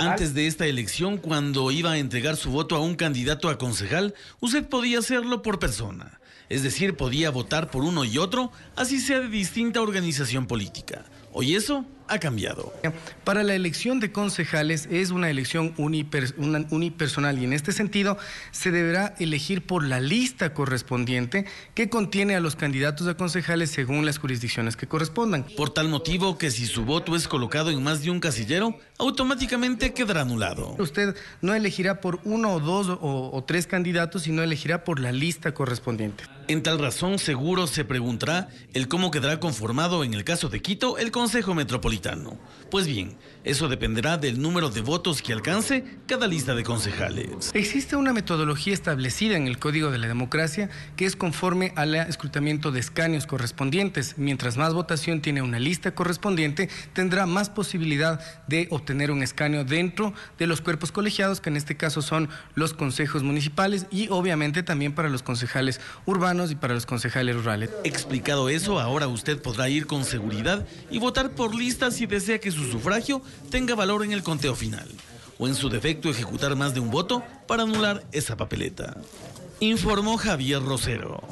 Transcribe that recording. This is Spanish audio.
Antes de esta elección, cuando iba a entregar su voto a un candidato a concejal, usted podía hacerlo por persona. Es decir, podía votar por uno y otro, así sea de distinta organización política. Hoy eso ha cambiado. Para la elección de concejales es una elección unipersonal y en este sentido se deberá elegir por la lista correspondiente que contiene a los candidatos a concejales según las jurisdicciones que correspondan. Por tal motivo que si su voto es colocado en más de un casillero, automáticamente quedará anulado. Usted no elegirá por uno o dos o tres candidatos, sino elegirá por la lista correspondiente. En tal razón, seguro se preguntará el cómo quedará conformado en el caso de Quito el Consejo Metropolitano. Pues bien, eso dependerá del número de votos que alcance cada lista de concejales. Existe una metodología establecida en el Código de la Democracia que es conforme al escrutamiento de escaños correspondientes. Mientras más votación tiene una lista correspondiente, tendrá más posibilidad de obtener un escaneo dentro de los cuerpos colegiados, que en este caso son los consejos municipales y obviamente también para los concejales urbanos y para los concejales rurales. Explicado eso, ahora usted podrá ir con seguridad y votar por listas si desea que su sufragio tenga valor en el conteo final, o en su defecto ejecutar más de un voto para anular esa papeleta. Informó Javier Rosero.